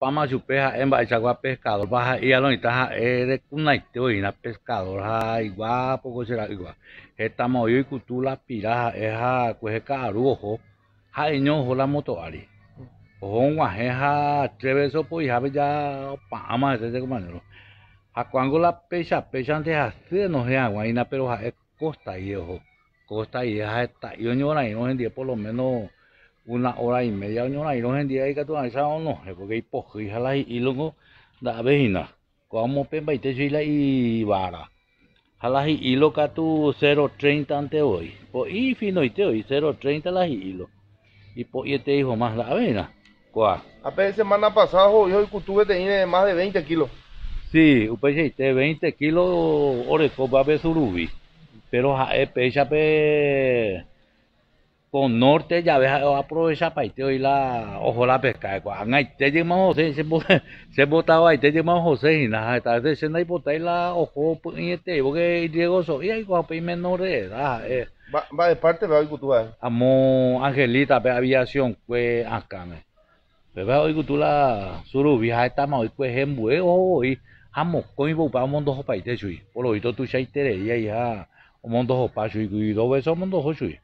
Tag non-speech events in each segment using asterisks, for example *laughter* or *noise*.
Pamachupe ha'émba ichagua pescador ha'ía lonita ha'e recunaiteoína pescador ha igua pokóchera igua hetamo'õ icutu Lapira ha'e ha kuehe ka'aru oho ha'eño oho la moto'ári oho og̃uahẽ ha tréve sopo'ihápe pues, de hese tekomanóro hakuángo la péichapéicha ndehasy na pero ha'e costa y oho costa ie ha heta'i en hendive por lo menos una hora y media hora y en día ahí que tú no porque hay y la y luego la vejina como pemba y te chila y vara jalas y hilo que tú 0.30 ante hoy pues, y fino y te hoy 0.30 la hilo y pues y te este dijo más la avena cuá a semana pasada que tuve tener más de 20 kilos sí upeche te 20 kilos oreco pues, va a ver rubi pero ja, pecha pe con norte ya ves, ah, aprovecha para irte hoy la, ojo la pesca de ahí te llama José, se, *laughs* se botaba ahí te llama José y nada, está diciendo ahí botáis la, ojo, en pues, este, porque Diego Sofía y cuando pedí menor de edad. Eh. Va, va de parte, va a oír tú Amo Angelita, pe aviación, pues, acá me. Pero va a oír tú la, surubija, está más hoy, pues, en huevo, hoy amo, con mi papá, un dos para irte, por lo visto tú ya interés, y ya, un dos para, y dos veces, un dos, chuy.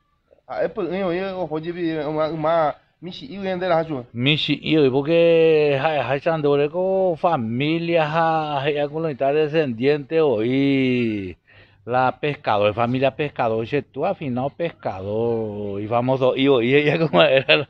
100%의 ma 음악 음악 Michi y de la ayuda. Michi y porque chan de con familia, ha hay algunos descendientes hoy. La pescador, familia pescador, y tú afinado pescador, y famoso, y hoy ella *laughs* como era la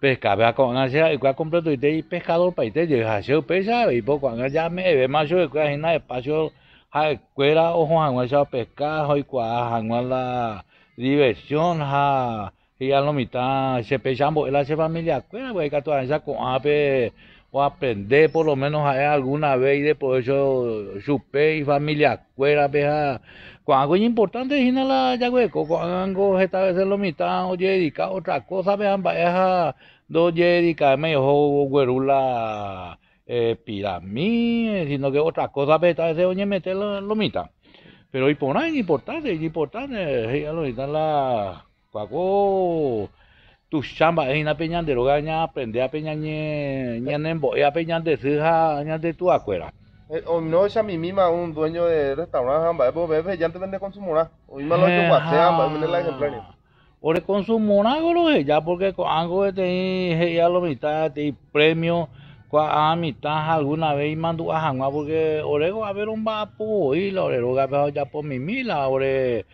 pescadora con ansia, y cuál completo y te pescador para irte, ah, pues, y hacía pesa, y poco cuando ya me ve más yo, y cuál espacio, ha cuera, ojo, han hecho pescado, y cuál, han la diversión, ja, y a lo mitad se pechamos, él hace familia, cuera, güey, pues, que esa con ape, ah, o aprender por lo menos a alguna vez y después eso supe y familia cuera, peja, con algo importante, y la yagüeco, con algo esta vez lo mitad, oye, dedicar otra cosa, vean, vaya, doye, me yo, güerula, eh, piramide, sino que otra cosa, pero esta vez, oye, meter la, lo mitad. Pero nada es importante, importante, es la Cuaco, tu chamba es una peña de roga, aprende a peña eh. peña de de tu eh, O no es a mí misma un dueño de restaurante, eh, es ya vende con su mora, o lo ya ah. porque con algo de lo mitad, premio, a mitad alguna vez mandó a jamás porque orego a ver un vapo y la orego a ya por mi mila, ore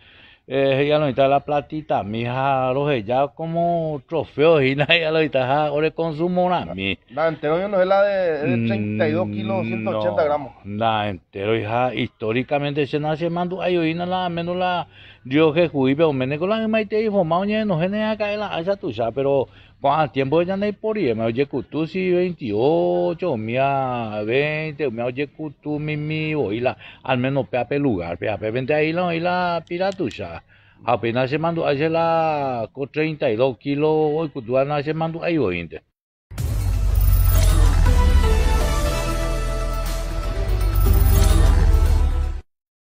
eh, ella no está la platita, mija, los ya como trofeo y nada, ella lo necesita, Ore consumo una mi. La entero yo no es la de, 32 mm, kilos, 180 gramos. La entero, hija, históricamente se nace y no la menos la Dios que juí, pero menos con la misma y te dijo, mañana no genera caer la tú tuya, pero al tiempo ya no hay por ahí? Me oye tú si 28, me 20, me oye tú mi mi al menos peape lugar, peape 20 ahí la oila piratucha. Apenas se mandó, hace la con 32 kilos, hoy cutuana se mandó ahí 20.